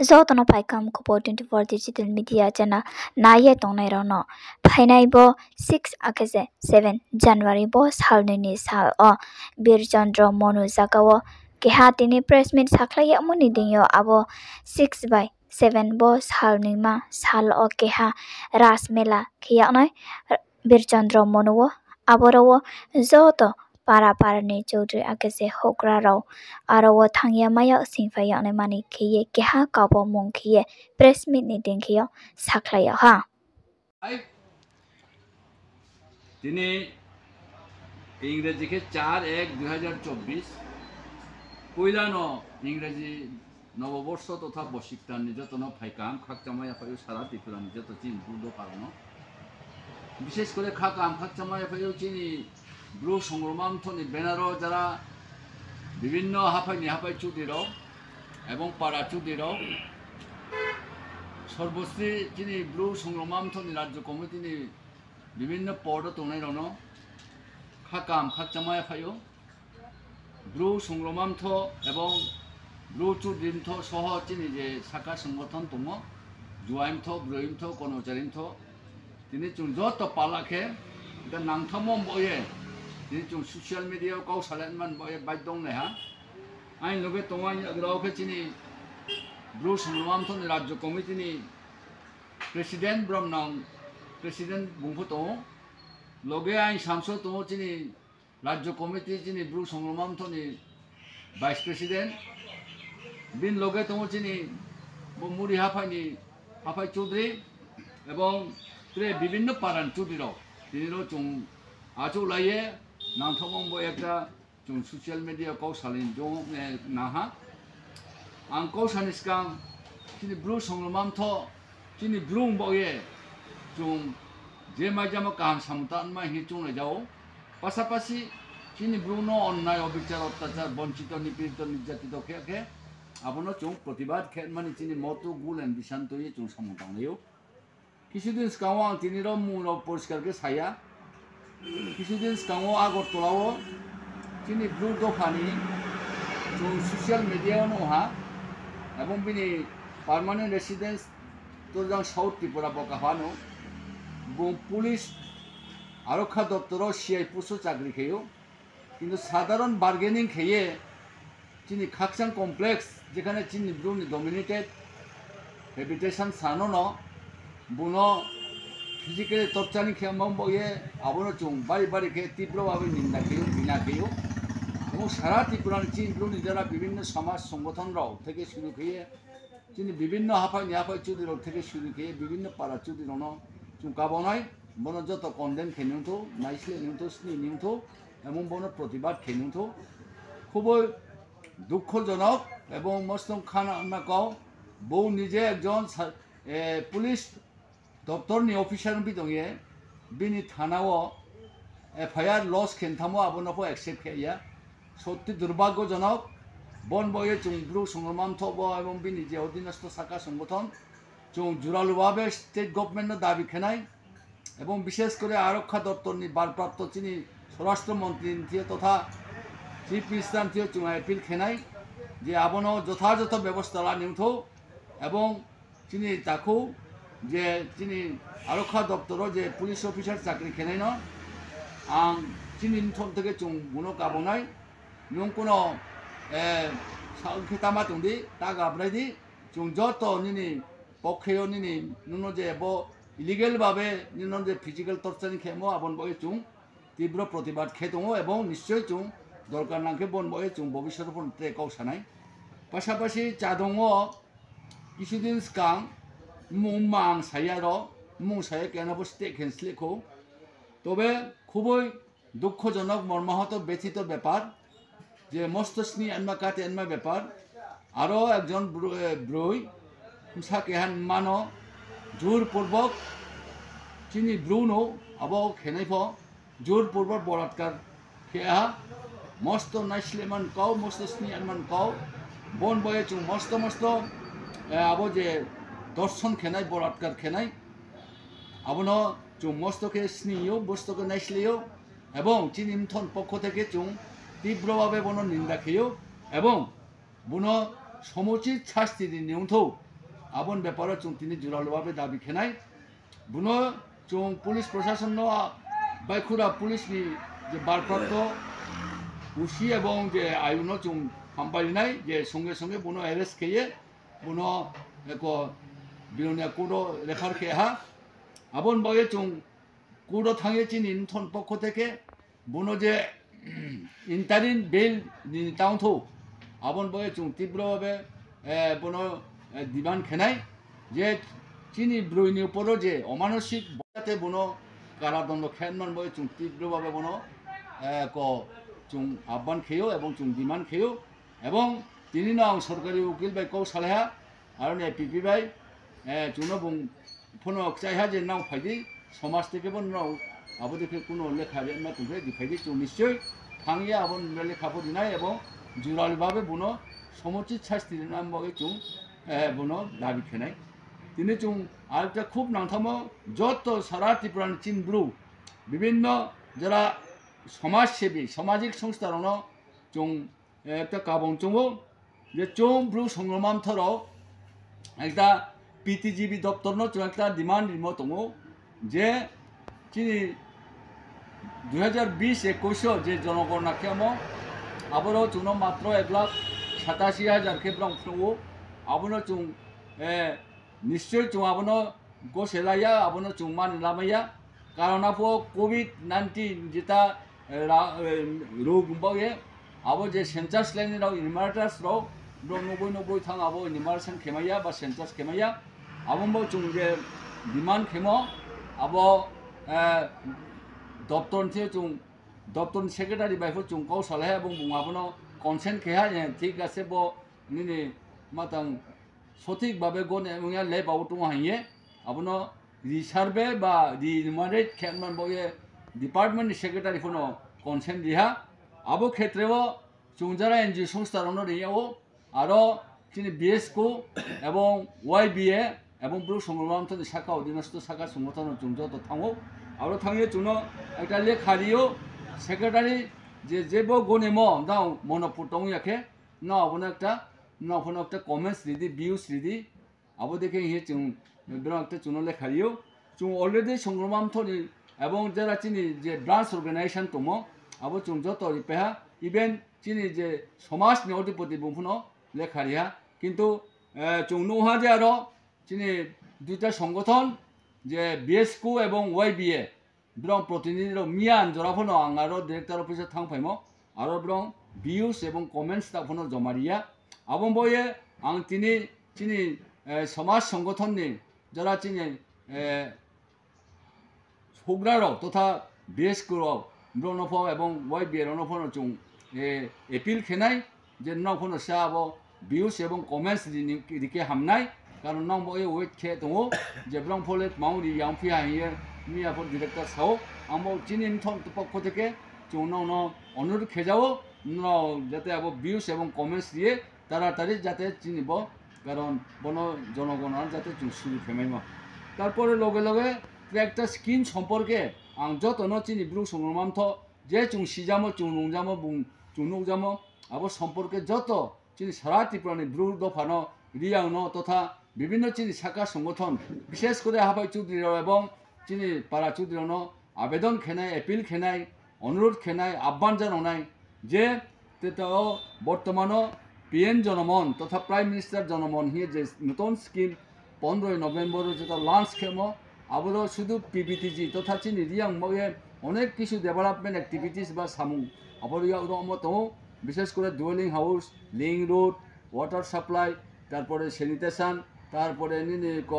zot no pai kam ko po 24 digital media jana na ye tong nai ro no phai nai bo 6 akase 7 january bo sal ni ni sal o bir chandra monu zakawo ke ha tini press meet sakla ye mu ni ding yo abo 6 by 7 bo sal ni ma sal o ke ha ras mela khia nai bir chandra monu wo abo ro wo zot पारा पारा ने चौधरी आगे से होकरा रो आरो वो थांगिया माया सिंह ने मानी खीये के हा मुंग खीये प्रेस मीट ने दिन खियो सकलाय हा दिने इंग्रजी के चार एक दो हजार चौबीस पुला नो इंग्रजी नववर्ष तथा बसिकता निर्तन फाइकाम खाकचामाया सारा त्रिपुरा निर्तन चीन दूर दो कारण विशेषकर खाकाम खाकचामाया फायु चीनी ব্রু সংগ্রমান্থনী বেনারও যারা বিভিন্ন হাফাই নিহাফাই চুদিরও এবং পাড়া চুদিরও সর্বশ্রী তিনি ব্লু সংগ্রমান্থনী রাজ্য কমিটিনি বিভিন্ন পদ তনেরন খাকাম খাকচামায় ফাইও ব্রু সংগ্রমান্থ এবং ব্রু চুদিন্থ সহ তিনি যে শাখা সংগঠন তুম জুয়াইমথ ব্রুইমথ কর্মচারীমথ তিনি যত পালাখে এটা নাংথাম বয়ে जों ससियेल मिडियायाव गाव सालायमान बाय दंनाया आं लगे तङाय अग्रावखे चिनि ब्रु सोमामथन राज्य कमिटिनि प्रेसिडेन्ट ब्रह्मनां प्रेसिडेन्ट बुंफो दङ लगे आं सांसद दङ चिनि राज्य कमिटि चिनि ब्रु सोमामथनि भाइस प्रेसिडेन्ट बिन लगे दङ चिनि मुरि हाफाइनि हाफाइ चौधुरी এবং বিভিন্ন পারান চুটিরাও তিনি চুং আচু লাইয়ে नांथावबो एक्टा जों ससियेल मिडिया कौशालिन दङ नाहा आं कौशानिसकां चिनि ब्रु संलमामथ' चिनि ब्रुं बावये जों जे माइजामा काहान सामतान मा हि चुंनो जाओ পাশাপাশি চিনি ব্রুণ অন্যায় অবিচার অত্যাচার বঞ্চিত নিপীড়িত নির্যাতিত খেয়ে খেয়ে আপনার চৌ প্রতিবাদ খেত মানে চিনি মতো গুল এন বিষান্ত চৌ সমতাংলেও কিছুদিন সিগাঙাও আং তিনি মুরাও পরিষ্কারকে সায়া কিছুদিন किसी सिगाङाव आगरतलायाव जोंनि ब्लु दफानि সোশ্যাল মিডিয়াও नहा এবং বিনি পারমানেন্ট রেসিডেন্স তোরজাং সাউথ ত্রিপুরা পকা বকাহানো এবং পুলিশ আরক্ষা দপ্তর সিআই পুষো চাকরি খেয়েও কিন্তু সাধারণ বার্গেনিং খেয়ে চিনি খাকসাং কমপ্লেক্স যেখানে চিনি ব্রুনি ডমিনেটেড হেবিটেশন সানো ন বুনো ফিজিক্যালি তৎসানি ক্ষমবয়ে আবরণ চুং বাড়ি বাড়িকে তীব্রভাবে নিন্দা কেউ বিনা কেউ এবং সারা ত্রিপুরার চীনগুলো নিজেরা বিভিন্ন সমাজ সংগঠনরাও থেকে শুরু খেয়ে চিনি বিভিন্ন হাফাই নিহাফাই চুদির থেকে শুরু খেয়ে বিভিন্ন পাড়া চুদির চুকাবনায় বন যত কন্ডেম খেয়ে নিউঠো নাইসলে নিউঠো স্নি নিউঠো এবং বন প্রতিবাদ খেয়ে নিউঠো খুবই দুঃখজনক এবং মস্তম খান কও বউ নিজে একজন পুলিশ অফিসার বি डक्टरनि अफिसारनि থানাও এফ আই আর লস খেনথামো आबनाबो एक्सेप्ट खाया সত্যি দুর্ভাগ্যজনক বন বয়ে চুব্রু সংগ্রাম এবং বিনি যে অধীনস্থ শাখা সংগঠন চৌ জোরালোভাবে স্টেট গভর্নমেন্টের দাবি খেনাই এবং বিশেষ করে আরক্ষা দপ্তর বারপ্রাপ্ত চিনি স্বরাষ্ট্রমন্ত্রী তথা চিফ মিনিস্টার থিয়ে চুং আপিল খেনাই যে আবন যথাযথ ব্যবস্থা নিউথ এবং চিনি তাকে যে তিনি আরক্ষা দপ্তরও যে পুলিশ অফিসার চাকরি খেলে ন আং তিনি থম থেকে কোনো গুণ নাই নুন কোনো খেতামা তুদি তা গাবনাই দি চুং যত নিনি পক্ষেও নিনি নুন যে এব ইলিগেলভাবে নিন যে ফিজিক্যাল টর্চারিং খেমো আবন বয়ে চুং তীব্র প্রতিবাদ খেয়ে দো এবং নিশ্চয়ই চুং দরকার না খেয়ে বন বয়ে চুং ভবিষ্যৎ ফোন ট্রেকাও সানাই পাশাপাশি চা দঙ কিছুদিন স্কাং মুংমাংসাইয়ার মুংসাইয়া ক্যানবো স্টেক হেন্স লেখো তবে খুবই দুঃখজনক মর্মাহত ব্যথিত ব্যাপার যে মস্তস্নি এনমা কাট এনমা ব্যাপার আরও একজন ব্রুই মুসা কেহান মান জোরপূর্বক চিনি ব্রুনো আব খেনাইফ জোরপূর্বক বলাৎকার খেয়া মস্ত নাইসলেমান কও মস্ত স্নি এনমান কও বন বয়েছ মস্ত মস্ত আব যে দর্শন খেনাই বলাৎকার খেনাই আবন চুং মস্তকে স্নিও বস্তকে নাইসলেও এবং চীন ইমথন পক্ষ থেকে চুং তীব্রভাবে বন নিন্দা খেয়েও এবং বুন সমুচিত শাস্তি নিউথৌ আবন ব্যাপারে চুং তিনি জোরালোভাবে দাবি খেনাই বুন চুং পুলিশ প্রশাসন বাইখুরা পুলিশ নি যে বারপ্রাপ্ত উসি এবং যে আয়ুন চুং হাম্বালি নাই যে সঙ্গে সঙ্গে বুনো অ্যারেস্ট খেয়ে বুনো এক 미혼야 꾸로 레카르케 하 아본 바에 좀 꾸로 탕해진 인톤 포코 테케 무너제 인타린 벨 다운토 아본 바에 좀 띠브로베 에 보노 디만 케나이 যে চিনি ব্রৈনি উপরও যে অমানসিক বজাতে বনো কারাদণ্ড খেয়ান বয়ে চুং তীব্রভাবে বনো ক চুং আহ্বান খেয়েও এবং চুং ডিমান্ড খেয়েও এবং তিনি নং সরকারি উকিল বাই কৌ সালেহা আর এ পিপি বাই জুনবং ফোনক চাইহাজে নাও ফাইদি সমাজ থেকে বন নাও আবদেরকে কোনো লেখা না তুমি দিফাইদি চৌ নিশ্চয়ই ফাঙিয়া আবন লেখা পড়ি নাই এবং জোরালভাবে বুনো সমুচিত শাস্তির নাম বগে চৌ বুনো দাবি খেনাই তিনি চৌ আরেকটা খুব নামথাম যত সারা ত্রিপুরান চিনব্রু বিভিন্ন যারা সমাজসেবী সামাজিক সংস্থারণ চৌ একটা কাবং চৌ যে চৌ ব্রু সংগ্রামান্তর একটা PTGB দপ্তৰনো চ এটা ডিমাণ্ড দিম তুমি যে দুহেজাৰ বিছ একৈছ যে জনগণনা কেম আপোনাৰ চোন মাত্ৰ এক লাখ সাতাশী হাজাৰ কেপ্ৰাম উঠো আপোনাৰ চোন নিশ্চয় চোন আপোনাৰ গছ এলাইয়া আপোনাৰ চোন মান এলামাইয়া কাৰণ আপ কোভিড নাইণ্টিন যেতিয়া ৰোগ বে আব যে চেঞ্চাৰ্চ লাইন ইনভাৰ্টাৰ্চ ৰ নব্বৈ নব্বৈ থাং আব ইনভাৰ্টাৰ্চ খেমাইয়া বা চেঞ্চাৰ্চ খেমাইয়া 아범보 중에 미만 খেম 아버 দপ্তর দপ্তরতে চুং দপ্তর সেক্রেটারি বাইফ চুংকাও সালাহে এবং কনসেন কনসেন্ট কেহা ঠিক আছে ব নি মাতাং সঠিকভাবে গন এবং লে বাবু টু হাইয়ে আপনার রিসার্ভে বা রিমারেট খেয়ান বে ইয়ে ডিপার্টমেন্ট সেক্রেটারি সেক্রেটারিফোনো কনসেন দিহা আবো ক্ষেত্রেও চুংজারা এনজিও সংস্থারও রেও আরও তিনি বিএসকু এবং ওয়াই বিএ এবং ব্রু সংগ্রাম শাখা অধীনস্থ শাখার সংগঠন চুন 송로타는 중저도 탕호 아로 চুন 주노 에달리 카리오 সেক্রেটারি যে যে বনে মম দাও মন পুটং ইয়াকে না অবন একটা না অবন একটা কমেন্টস রিদি বিউ দিদি আবো দেখে হে চুন একটা চুন চুনলে খালিও চুন অলরেডি সংগ্রাম থরি এবং যারা চিনি যে ব্রাঞ্চ অর্গানাইজেশন তোম আবো চুন যত রিপেহা ইভেন চিনি যে সমাজ নেওয়াটি প্রতি বুফুন রিহা কিন্তু চুং যে আরো দুইটা সংগঠন যে বিএসকু এবং ওয়াই বিএ বিরং প্রতিনিধি মিয়ান জরাফনো আং আরো ডিরেক্টর অফিসে থাং ফাইমো আরো বিরং ভিউস এবং কমেন্টস তাফনো জমারিয়া আবং বয়ে আং তিনি চিনি সমাজ সংগঠননি যারা চিনি হুগরারও তথা বিএসকুরও ব্রণফ এবং ওয়াই বিএ রণফন চুং এপিল খেনাই যে নফন সাহাব ভিউস এবং কমেন্টস দিকে হামনায় 나는 nong bo e we ke tung je blong polet mau di yang phi hai ye mi a po director sao amo jinin thong tu pokko theke chung nong no onur ke jao no jate abo views এবং comments দিয়ে তাড়াতাড়ি যাতে চিনিব কারণ বন জনগণার যাতে চুসি ফেমাইব তারপরে লগে লগে একটা স্কিন সম্পর্কে আং যত ন চিনি ব্রু সংগ্রামান্থ যে চুং সিজামো চুং নুংজামো বুং চুং নুংজামো আবার সম্পর্কে যত চিনি সারা ত্রিপুরানি ব্রু দফানো রিয়াং তথা বিভিন্ন চিনি শাখা সংগঠন বিশেষ করে হাফাই চৌধুরী এবং চিনি পাড়া চৌধুরী আবেদন খেনাই এপিল খেনাই অনুরোধ খেনাই আহ্বান জানাই যে তেও বর্তমানও পিএম জনমন তথা প্রাইম মিনিষ্টার জনমন হি যে নতুন স্কিম পনেরোই নভেম্বর যেটা লঞ্চ খেম আবার শুধু পিবিটিজি তথা চিনি রিয়াং মগে অনেক কিছু ডেভেলপমেন্ট একটিভিটিস বা সামু আবার বিশেষ করে ডুয়েলিং হাউস লিং রোড ওয়াটার সাপ্লাই তারপরে স্যানিটেশন তারপরে নিনি ক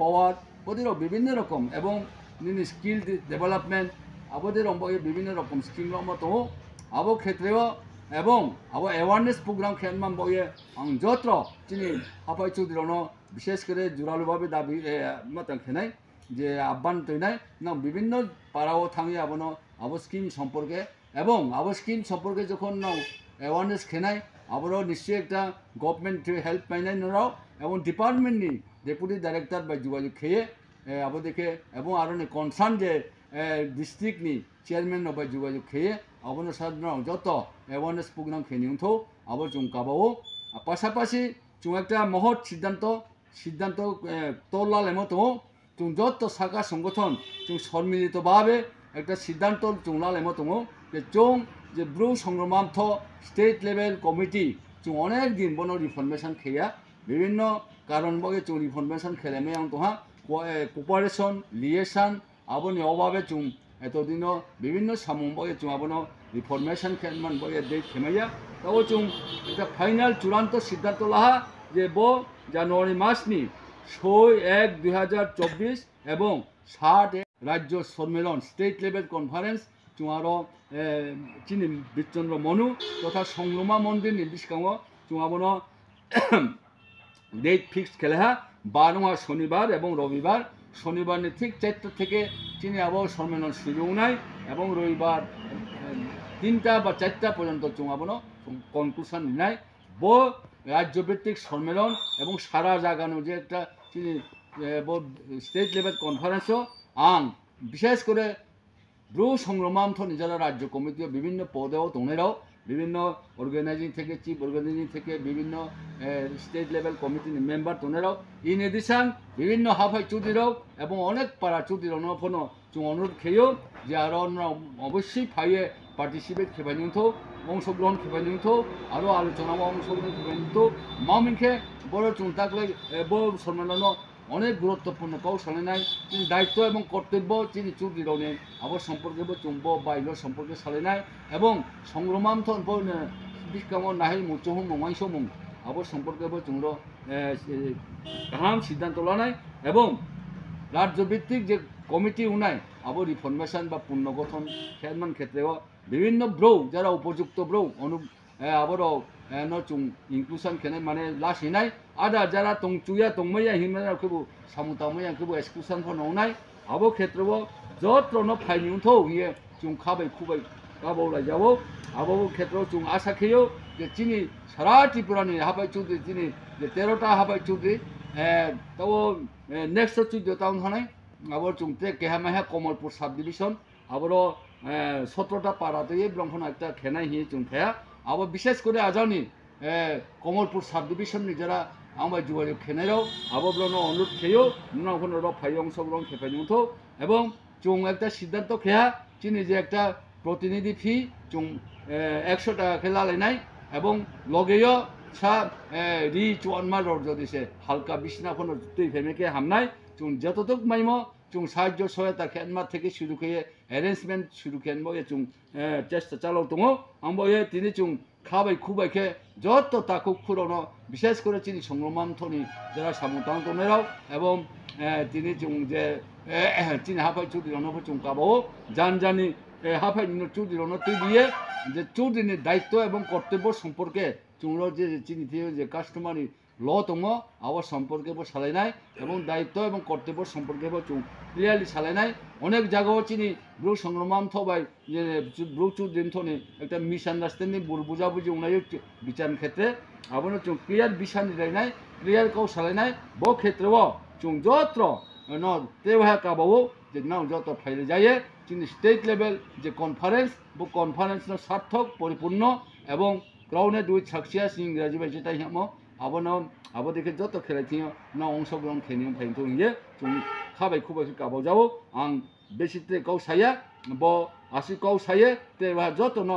পাওয়ার ওদেরও বিভিন্ন রকম এবং নিনি স্কিল ডেভেলপমেন্ট আমাদের বিভিন্ন রকম স্কিল মতো আবো ক্ষেত্রেও এবং আবো অ্যাওয়ারনেস প্রোগ্রাম খেলমাম বইয়ে আং যত্র চিনি হাফাই চৌধুরীন বিশেষ করে জোরালোভাবে দাবি মত খেনাই যে আহ্বান তৈনাই না বিভিন্ন পাড়াও থাঙি আবন আবো স্কিম সম্পর্কে এবং আবো স্কিম সম্পর্কে যখন অ্যাওয়ারনেস খেনাই আবারও নিশ্চয়ই একটা গভর্নমেন্ট হেল্প পাইনাই নরাও এবং ডিপার্টমেন্ট নিয়ে ডেপুটি ডাইরেক্টর বা যোগাযোগ খেয়ে আমাদেরকে এবং আরও কনসার্ন যে ডিস্ট্রিক্ট নি চেয়ারম্যান বা যোগাযোগ খেয়ে আপনার সাধারণ যত অ্যাওয়ারনেস প্রোগ্রাম খেয়ে নিউথো আবার চুমকাবাও পাশাপাশি চুম একটা মহৎ সিদ্ধান্ত সিদ্ধান্ত তোলাল এমতো চুম যত শাখা সংগঠন চুম সম্মিলিতভাবে একটা সিদ্ধান্ত চুংলাল এমতো যে চুম যে ব্রু সংগ্রামার্থ স্টেট লেভেল কমিটি চুম অনেক দিন বন ইনফরমেশন খেয়া विभिन्न कारणबगे চুন ইনফরমেশন খেলে মেয়ে তোহা কোপারেশন লিয়েশন আবনি অভাবে চুন এতদিন বিভিন্ন সামুং বগে চুং আবন রিফরমেশন খেলমান বগে দে খেমাইয়া তবু চুন এটা ফাইনাল চূড়ান্ত সিদ্ধান্ত লাহা যে ব জানুয়ারি মাস নি ছয় এক দুই হাজার চব্বিশ এবং ষাট রাজ্য সম্মেলন স্টেট লেভেল কনফারেন্স চুয়ারো চিনি বিচন্দ্র মনু তথা সংগ্রমা মন্দির নির্দিষ্ট চুয়াবন ডেট ফিক্সড খেলে হ্যাঁ বারো বারোয়া শনিবার এবং রবিবার শনিবার ঠিক চারটা থেকে চীনে আবহাওয়া সম্মেলন শুরু নাই এবং রবিবার তিনটা বা চারটা পর্যন্ত চুমাবনো কনক্লুশন নাই ব রাজ্যভিত্তিক সম্মেলন এবং সারা জাগানো যে একটা চিনি স্টেট লেভেল কনফারেন্সও আং বিশেষ করে ব্রু সংগ্রামান্থ নিজেরা রাজ্য কমিটিও বিভিন্ন পদেও তোমেরাও বিভিন্ন অর্গানাইজিং থেকে চিফ অর্গানাইজিং থেকে বিভিন্ন স্টেট লেভেল কমিটি মেম্বার তোনেরাও ইন এডিশন বিভিন্ন হাফাই চুদিরও এবং অনেক পাড়া চুদির অনফন চুং অনুরোধ খেয়েও যে আরও অন্যরা অবশ্যই ফাইয়ে পার্টিসিপেট খেপাই নিত অংশগ্রহণ খেপাই নিত আরও আলোচনা অংশগ্রহণ খেপাই নিত মাও মিনখে বড় চুন্তাকলে বড় সম্মেলন অনেক গুরুত্বপূর্ণ কৌশলে নাই তিনি দায়িত্ব এবং কর্তব্য তিনি চুক্তি রনে আবার সম্পর্কে চুম্ব বা সম্পর্কে চলে নাই এবং সংগ্রমান্থন বিক্রমণ নাহিল মুচহুম নমাইসমূহ আবার সম্পর্কে চুম্র কাহাম সিদ্ধান্ত লওয়া নাই এবং রাজ্যভিত্তিক যে কমিটি উনাই আবার রিফর্মেশন বা পুনর্গঠন সেমান ক্ষেত্রেও বিভিন্ন ব্রৌ যারা উপযুক্ত ব্রৌ অনু আবারও 노중 인클루션 걔네 만에 라시나이 아다 자라 동주야 동모야 힘나 그부 사무다모야 그부 에스쿠산 호노나이 아보 क्षेत्र보 저트로노 파이뉴토 위에 중 카베 쿠베 가보라 자보 아보 क्षेत्र 중 아사케요 제 진이 사라 티브라니 하바이 추드 진이 제 테로타 하바이 추드 에또 넥스트 추드 타운 하나이 আবার চুমতে কেহামাহে কমলপুর সাব ডিভিশন আবারও সতেরোটা পাড়াতে ব্রহ্মণ একটা খেনাই হিয়ে চুমফেয়া আবার বিশেষ করে আজানি কমলপুর সাব ডিভিশন যারা আমার যোগাযোগ খেনেরাও আবাবরণ অনুরোধ খেয়েও নগণর ফাই অংশগ্রহণ খেপে নিউথো এবং চুং একটা সিদ্ধান্ত খেয়া চিনি যে একটা প্রতিনিধি ফি চুং একশো টাকা খেলা লাইনাই এবং লগেও সা রি চুয়ান্মার রড যদি সে হালকা বিছনা ফোন তুই ফেমেকে হামনাই চুন যতটুক মাইম চুং সাহায্য সহায়তা খেনমা থেকে শুরু করে অ্যারেঞ্জমেন্ট শুরু খেনবো এ চুং চেষ্টা চালাও দো আমবো এ তিনি চুং খাবাই খুবাইকে যত তাকু খুরনো বিশেষ করে চিনি সংগ্রমান্থনী যারা সামতান্তনেরাও এবং তিনি চুং যে চিনি হাফাই চুদি রনফাই চুং কাবাও জান জানি হাফাই চুদি রন তুই দিয়ে যে চুদিনের দায়িত্ব এবং কর্তব্য সম্পর্কে চুংর যে চিনি যে কাস্টমারি লতম আবার সম্পর্কের উপর সালাই নাই এবং দায়িত্ব এবং কর্তব্য সম্পর্কের উপর ক্লিয়ারলি সালাই নাই অনেক জায়গাও চিনি ব্রু সংগ্রাম থাই ব্রু চুর দিন থনে একটা মিসআন্ডারস্ট্যান্ডিং বুঝাবুঝি উনাই বিচার ক্ষেত্রে আবার চুং ক্লিয়ার বিশান দিলাই নাই ক্লিয়ার কেউ সালাই নাই বো ক্ষেত্রেও চুং যত্র ন তেভা কাবাবো যে না যত ফাইলে যাইয়ে চিনি স্টেট লেভেল যে কনফারেন্স বো কনফারেন্স সার্থক পরিপূর্ণ এবং ক্রাউনে দুই সাকসিয়াস ইংরাজি বা যেটাই আমার হ্যাঁ अब न अबदेखि जत्रो खेलेको थिएँ न अंशग्रहण खेल्यौँ फेन्थ्यौँ हिँडे चुङ खाबाय खुबाय गाबाव जाओ आं बेसित्रे कौसाया ब আসি কৌসাইয়ে তে যত ন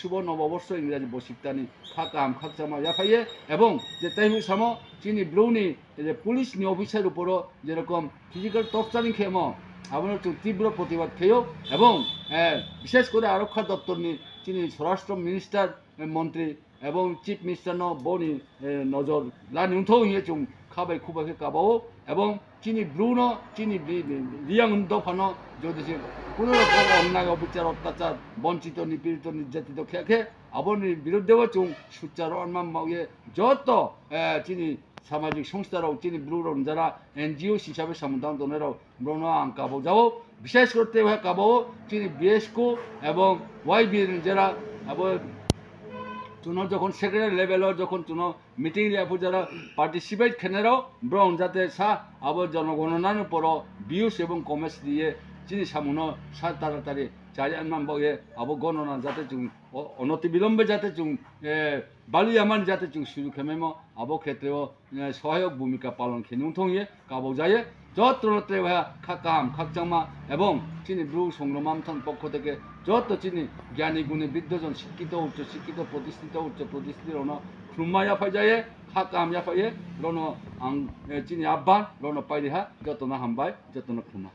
শুভ নববর্ষ ইংরাজি বসিকানি খাক আম খাক চামা ইয়াফাইয়ে এবং যে তাইমি সামো চিনি ব্রৌনি যে পুলিশ নি অফিসের উপরও যেরকম ফিজিক্যাল টর্চারিং খেম আপনার তীব্র প্রতিবাদ খেয়েও এবং eh, বিশেষ করে আরক্ষা দপ্তর নিয়ে চিনি স্বরাষ্ট্র মিনিস্টার মন্ত্রী এবং চিফ মিনিস্টারনো বনি নজর লা নিউথ ইয়ে চুং খাবাই খুবাকে কাবাও এবং চিনি ব্রুনো চিনি রিয়াং দফানো যদি সে কোনো রকম অন্যায় অবিচার অত্যাচার বঞ্চিত নিপীড়িত নির্যাতিত খেয়ে আবরণ বিরুদ্ধেও চুং সুচার অন্মাম ইয়ে যত চিনি সামাজিক সংস্থারাও চিনি ব্রুরন যারা এনজিও হিসাবে সমাধান দনের ব্রণ আং কাবাও যাও বিশেষ করতে কাবাও চিনি বিএসকো এবং ওয়াই যারা আবার তুনো যখন সেক্রেটারি লেভেল যখন তুনো মিটিং রেপু যারা পার্টিসিপেট খেনেরও ব্রং যাতে সা আবার জনগণনার উপর বিউস এবং কমেস দিয়ে চিনি সামুনো সা তাড়াতাড়ি চাই নামে আবো গণনা যাতে চুং অনতি বিলম্বে যাতে চুং বালি আমার যাতে চুং শুরু খেমেম আবো ক্ষেত্রেও সহায়ক ভূমিকা পালন খেয়ে নিয়ে কাবো যায় যত্র নত্রে ভাইয়া খা কাম খাকচামা এবং চিনি ব্রু সংগ্রামামথান পক্ষ থেকে যত চিনি জ্ঞানী গুণে বৃদ্ধজন শিক্ষিত উচ্চ শিক্ষিত প্রতিষ্ঠিত উচ্চ প্রতিষ্ঠিত রণ খুম্মাইয়া ইয়াফাই যায় খা কামিয়া ফাইয়ে রণ চিনি আব্বান রণ পাইরিহা যতনা হাম্বাই না খুমা